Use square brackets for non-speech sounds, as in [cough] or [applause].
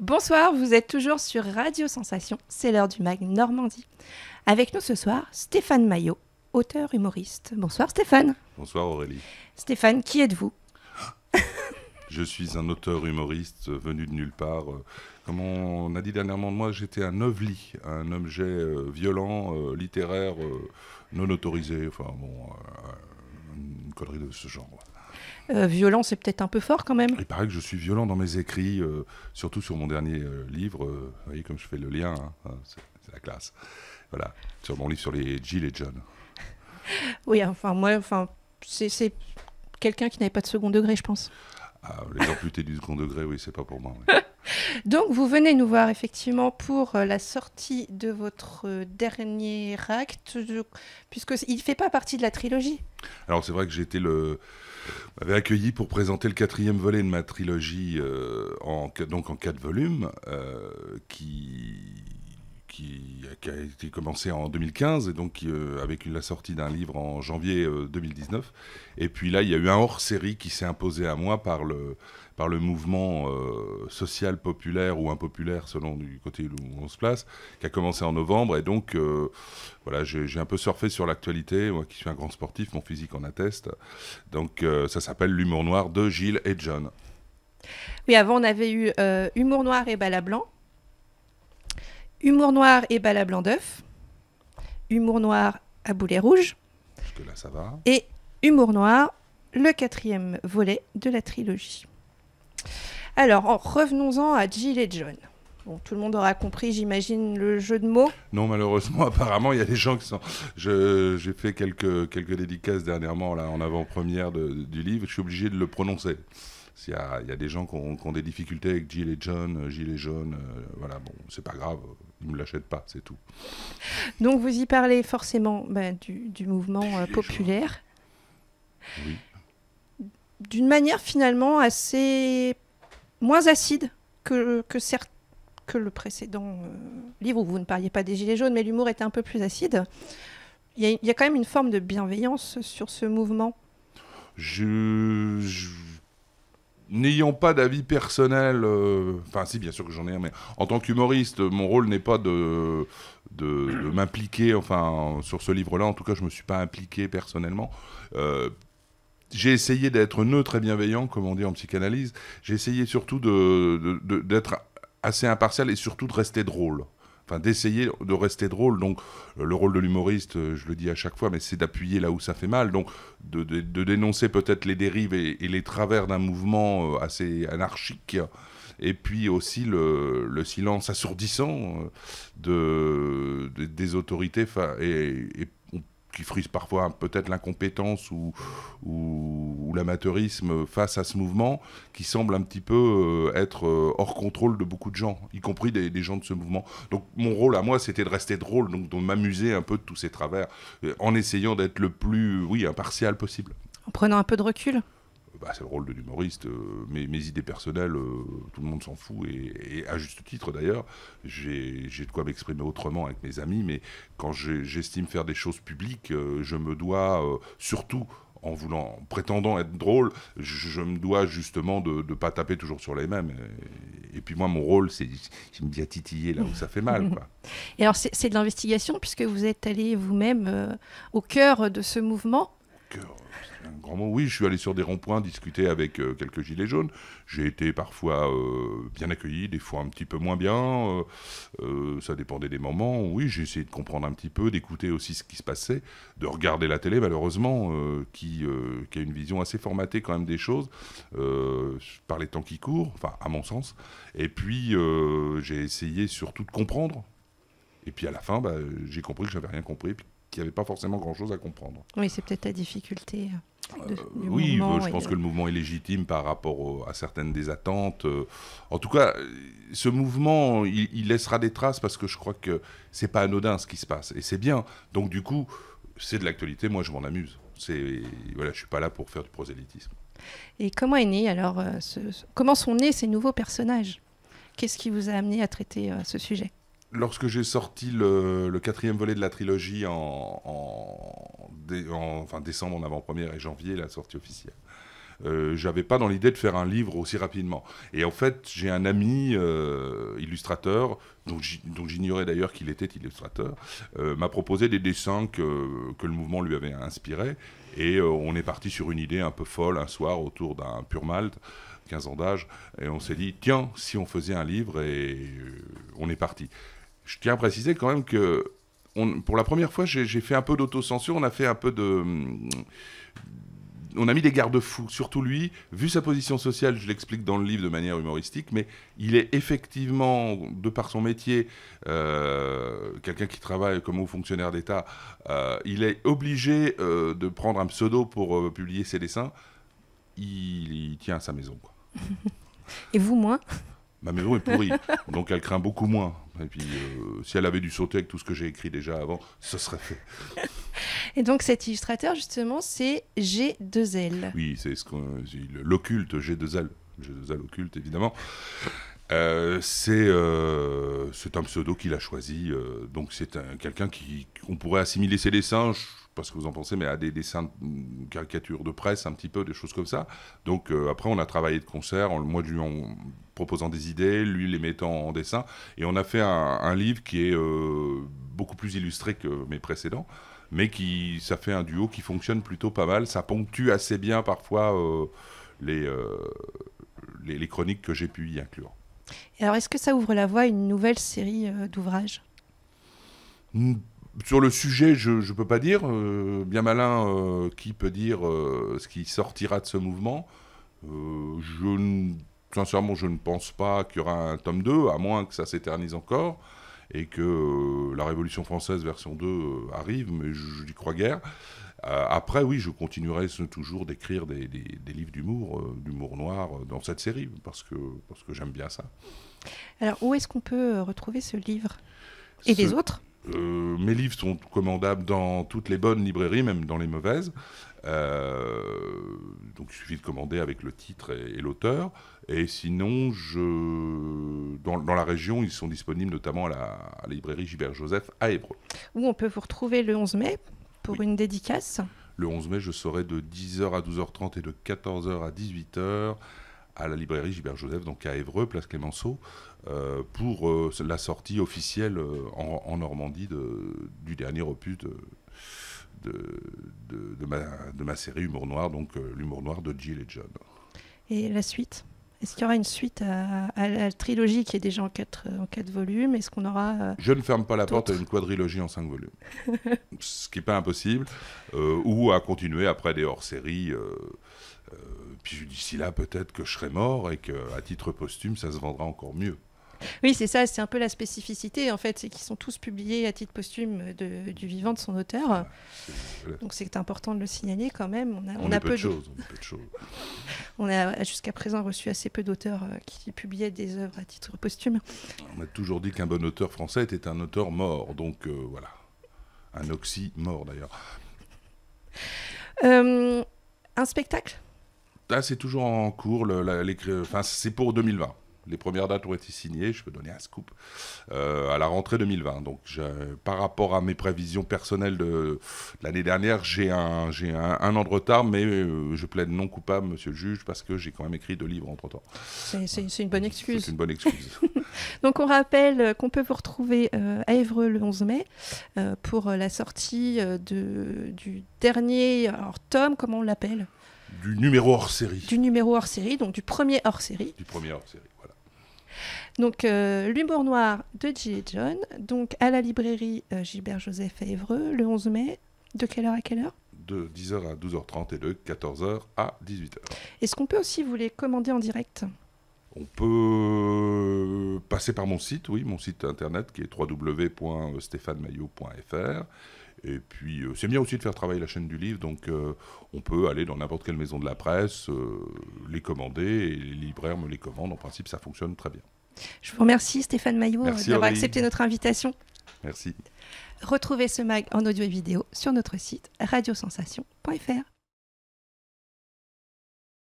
Bonsoir, vous êtes toujours sur Radio Sensation, c'est l'heure du mag Normandie. Avec nous ce soir, Stéphane Maillot, auteur humoriste. Bonsoir Stéphane. Bonsoir Aurélie. Stéphane, qui êtes-vous Je suis un auteur humoriste venu de nulle part. Comme on a dit dernièrement de moi, j'étais un ovli, un objet euh, violent, euh, littéraire, euh, non autorisé, enfin bon, une connerie de ce genre. Euh, violent, c'est peut-être un peu fort quand même. Il paraît que je suis violent dans mes écrits, euh, surtout sur mon dernier euh, livre. vous voyez, comme je fais le lien, hein. ah, c'est, la classe. Voilà, sur mon livre sur les gilets et [laughs] oui, enfin, moi, enfin, c'est, quelqu'un qui n'avait pas de second degré, je pense. Ah, les amputés du second degré, oui, c'est pas pour moi. [laughs] Donc, vous venez nous voir effectivement pour euh, la sortie de votre euh, dernier acte, puisqu'il ne fait pas partie de la trilogie. Alors, c'est vrai que j'ai été le. m'avait accueilli pour présenter le quatrième volet de ma trilogie, euh, en, donc en quatre volumes, qui qui, qui, a été commencé en 2015 et donc euh, avec la sortie d'un livre en janvier 2019. Euh, et puis là, il y a eu un hors-série qui s'est imposé à moi par le, par le mouvement euh, social populaire ou impopulaire selon du côté où on se place, qui a commencé en novembre. Et donc, voilà, j'ai un peu surfé sur l'actualité. Moi qui suis un grand sportif, mon physique en atteste. Donc, ça s'appelle L'humour noir de Gilles et John. Oui, avant, on avait eu Humour noir et Bala blanc. Humour noir et balle à blanc d'œuf. Humour noir à boulet rouge. que là, ça va. Et Humour noir, le quatrième volet de la trilogie. Alors, revenons-en à Jill et John. Bon, tout le monde aura compris, j'imagine, le jeu de mots. Non, malheureusement, [laughs] apparemment, il y a des gens qui sont. J'ai fait quelques, quelques dédicaces dernièrement, là, en avant-première du livre. Je suis obligé de le prononcer. Il y, a, des gens qui ont, des difficultés avec Jill et John, gilet et John. voilà, bon, c'est pas grave ne l'achète pas, c'est tout. Donc vous y parlez forcément ben, du, mouvement euh, populaire. Oui. D'une manière finalement assez moins acide que, que le précédent euh, livre où vous ne parliez pas des Gilets jaunes, mais l'humour était un peu plus acide. Il y, a quand même une forme de bienveillance sur ce mouvement. je N'ayant pas d'avis personnel, euh, enfin si bien sûr que j'en ai un, mais en tant qu'humoriste, mon rôle n'est pas de, de, m'impliquer, enfin sur ce livre-là, en tout cas je ne me suis pas impliqué personnellement. Euh, j'ai essayé d'être neutre et bienveillant, comme on dit en psychanalyse, j'ai essayé surtout d'être assez impartial et surtout de rester drôle enfin d'essayer de rester drôle. Donc euh, le rôle de l'humoriste, euh, je le dis à chaque fois, mais c'est d'appuyer là où ça fait mal, donc de, dénoncer peut-être les dérives et, les travers d'un mouvement euh, assez anarchique. Et puis aussi le, silence assourdissant des autorités et, qui frise parfois peut-être l'incompétence ou, ou, l'amateurisme face à ce mouvement qui semble un petit peu euh, être euh, hors contrôle de beaucoup de gens, y compris des, des gens de ce mouvement. Donc mon rôle à moi, c'était de rester drôle, donc de m'amuser un peu de tous ces travers, euh, en essayant d'être le plus, oui, impartial possible. En prenant un peu de recul bah, c'est le rôle de l'humoriste. Euh, mes, mes, idées personnelles, euh, tout le monde s'en fout, et, à juste titre d'ailleurs, j'ai de quoi m'exprimer autrement avec mes amis, mais quand j'estime faire des choses publiques, euh, je me dois surtout en voulant, prétendant être drôle, je, me dois justement de ne pas taper toujours sur les mêmes. Et, puis moi, mon rôle, c'est me bien titiller là où ça fait mal. [laughs] Et alors, c'est de l'investigation, puisque vous êtes allé vous-même au cœur de ce mouvement oui, je suis allé sur des ronds-points discuter avec euh, quelques gilets jaunes. J'ai été parfois euh, bien accueilli, des fois un petit peu moins bien. Euh, ça dépendait des moments. Oui, j'ai essayé de comprendre un petit peu, d'écouter aussi ce qui se passait, de regarder la télé, malheureusement, qui, a une vision assez formatée quand même des choses, par les temps qui courent, enfin, à mon sens. Et puis, j'ai essayé surtout de comprendre. Et puis à la fin, bah, j'ai compris que j'avais rien compris, n'y avait pas forcément grand-chose à comprendre. Oui, c'est peut-être la difficulté. Euh, euh, oui, je pense que le mouvement est légitime par rapport à certaines des attentes. Euh. En tout cas, ce mouvement, il, laissera des traces parce que je crois que c'est pas anodin ce qui se passe et c'est bien. Donc du coup, c'est de l'actualité. Moi, je m'en amuse. C'est voilà, je suis pas là pour faire du prosélytisme. Et comment est né alors comment sont nés ces nouveaux personnages Qu'est-ce qui vous a amené à traiter ce sujet lorsque j'ai sorti le, quatrième volet de la trilogie en, décembre en avant-première et janvier, la sortie officielle. Euh, j'avais pas dans l'idée de faire un livre aussi rapidement. Et en fait, j'ai un ami euh, illustrateur, dont j'ignorais d'ailleurs qu'il était illustrateur, euh, m'a proposé des dessins que, que, le mouvement lui avait inspiré. Et euh, on est parti sur une idée un peu folle un soir autour d'un pur malte, 15 ans d'âge, et on s'est dit, tiens, si on faisait un livre, et on est parti je tiens à préciser quand même que on, pour la première fois, j'ai fait un peu d'autocensure, on a fait un peu de... On a mis des garde-fous, surtout lui. Vu sa position sociale, je l'explique dans le livre de manière humoristique, mais il est effectivement, de par son métier, euh, quelqu'un qui travaille comme haut fonctionnaire d'État, euh, il est obligé euh, de prendre un pseudo pour publier ses dessins. Il, tient à sa maison. [laughs] Et vous, moi ma maison est pourrie, [laughs] donc elle craint beaucoup moins. Et puis, euh, si elle avait dû sauter avec tout ce que j'ai écrit déjà avant, ce serait fait. [laughs] Et donc, cet illustrateur, justement, c'est G2L. Oui, c'est ce l'occulte G2L. G2L occulte, évidemment. Euh, euh, c'est un pseudo qu'il a choisi. donc, c'est quelqu'un qui. On pourrait assimiler ses dessins. Parce que vous en pensez, mais à des dessins, mm, caricatures de presse, un petit peu, des choses comme ça. Donc euh, après, on a travaillé de concert, en, moi lui en proposant des idées, lui les mettant en dessin, et on a fait un, livre qui est euh, beaucoup plus illustré que mes précédents, mais qui, ça fait un duo qui fonctionne plutôt pas mal, ça ponctue assez bien parfois euh, les, les, chroniques que j'ai pu y inclure. Et alors, est-ce que ça ouvre la voie à une nouvelle série d'ouvrages hmm, sur le sujet, je ne peux pas dire. Euh, bien malin, euh, qui peut dire euh, ce qui sortira de ce mouvement je Sincèrement, je ne pense pas qu'il y aura un tome 2, à moins que ça s'éternise encore et que la Révolution française version 2 arrive, mais je n'y crois guère. après, oui, je continuerai toujours d'écrire des, livres d'humour, d'humour noir, dans cette série, parce que, parce que j'aime bien ça. Alors, où est-ce qu'on peut retrouver ce livre et les autres euh, mes livres sont commandables dans toutes les bonnes librairies, même dans les mauvaises. Euh, donc il suffit de commander avec le titre et, l'auteur. Et sinon, je... dans, la région, ils sont disponibles notamment à la, librairie Gilbert Joseph à Hébreu. Où on peut vous retrouver le 11 mai pour une dédicace. Le 11 mai, je serai de 10h à 12h30 et de 14h à 18h à la librairie Gilbert Joseph, donc à Évreux, place Clémenceau, euh, pour euh, la sortie officielle euh, en, Normandie de, du dernier opus de, de, ma, série Humour Noir, donc l'humour noir de Jill et John. Et la suite est-ce qu'il y aura une suite à, la trilogie qui est déjà en quatre, en quatre volumes Est-ce qu'on aura Je ne ferme pas la porte à une quadrilogie en cinq volumes, [laughs] ce qui n'est pas impossible, ou à continuer après des hors-séries. Puis d'ici là, peut-être que je serai mort et qu'à titre posthume, ça se vendra encore mieux. Oui, c'est ça, c'est un peu la spécificité en fait, c'est qu'ils sont tous publiés à titre posthume du vivant de son auteur. Donc c'est important de le signaler quand même. On a, peu, de choses. [laughs] on a jusqu'à présent reçu assez peu d'auteurs euh, qui publiaient des œuvres à titre posthume. On a toujours dit qu'un bon auteur français était un auteur mort. Donc euh, voilà, un oxy mort d'ailleurs. Euh, un spectacle c'est toujours en cours. enfin, c'est pour 2020. Les premières dates ont été signées, je peux donner un scoop, euh, à la rentrée 2020. Donc, par rapport à mes prévisions personnelles de, l'année dernière, j'ai un, un, an de retard, mais euh, je plaide non coupable, monsieur le juge, parce que j'ai quand même écrit deux livres entre-temps. C'est une bonne excuse. C'est une bonne excuse. [laughs] [laughs] Donc, on rappelle qu'on peut vous retrouver euh, à Évreux le 11 mai pour la sortie de, du dernier alors, tome, comment on l'appelle du numéro hors série. Du numéro hors série, donc du premier hors série. Du premier hors série, voilà. Donc, euh, L'humour noir de j John, donc à la librairie euh, Gilbert Joseph à Évreux, le 11 mai, de quelle heure à quelle heure De 10h à 12h30 et de 14h à 18h. Est-ce qu'on peut aussi vous les commander en direct on peut euh, passer par mon site, oui, mon site internet qui est www.stéphanemayot.fr. Et puis, euh, c'est bien aussi de faire travailler la chaîne du livre. Donc, euh, on peut aller dans n'importe quelle maison de la presse, euh, les commander, et les libraires me les commandent. En principe, ça fonctionne très bien. Je vous remercie, Stéphane Maillot, d'avoir accepté notre invitation. Merci. Retrouvez ce mag en audio et vidéo sur notre site radiosensation.fr.